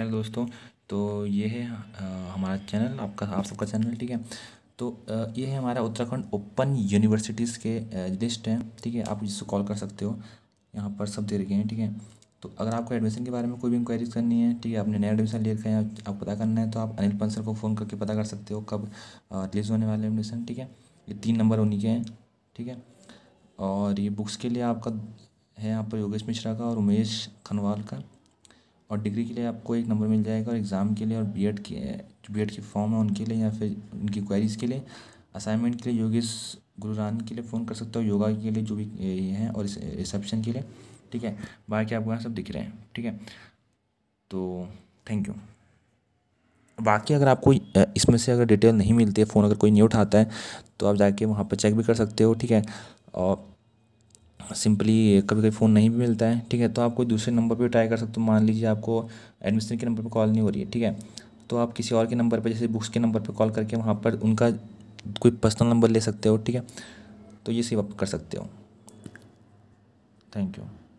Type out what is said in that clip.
hello दोस्तों तो ये है हमारा चैनल आपका आप सबका चैनल ठीक है तो ये है हमारा उत्तराखंड ओपन यूनिवर्सिटीज़ के लिस्ट है ठीक है आप जिससे कॉल कर सकते हो यहाँ पर सब दे रखे हैं ठीक है तो अगर आपको एडमिशन के बारे में कोई भी इंक्वायरीज करनी है ठीक है आपने नया एडमिशन ले रखा है आपको पता करना है तो आप अनिल पंसर को फ़ोन करके पता कर सकते हो कब रिलीज़ होने वाले एडमिशन ठीक है ये तीन नंबर उन्हीं के हैं ठीक है और ये बुक्स के लिए आपका है यहाँ पर योगेश मिश्रा का और उमेश खनवाल का और डिग्री के लिए आपको एक नंबर मिल जाएगा और एग्ज़ाम के लिए और बी एड के जो बी एड के फॉर्म है उनके लिए या फिर उनकी क्वेरीज़ के लिए असाइनमेंट के लिए योगेश गुरु रान के लिए फ़ोन कर सकते हो योगा के लिए जो भी ये हैं और रिसेप्शन के लिए ठीक है बाकी आपको यहाँ सब दिख रहे हैं ठीक है तो थैंक यू बाकी अगर आपको इसमें से अगर डिटेल नहीं मिलती है फ़ोन अगर कोई नहीं उठाता है तो आप जाके वहाँ पर चेक भी कर सकते हो ठीक है और सिंपली कभी कभी फ़ोन नहीं भी मिलता है ठीक है तो आप कोई दूसरे नंबर पर ट्राई कर सकते हो मान लीजिए आपको एडमिशन के नंबर पर कॉल नहीं हो रही है ठीक है तो आप किसी और के नंबर पर जैसे बुक्स के नंबर पर कॉल करके वहाँ पर उनका कोई पर्सनल नंबर ले सकते हो ठीक है तो ये सेव आप कर सकते हो थैंक यू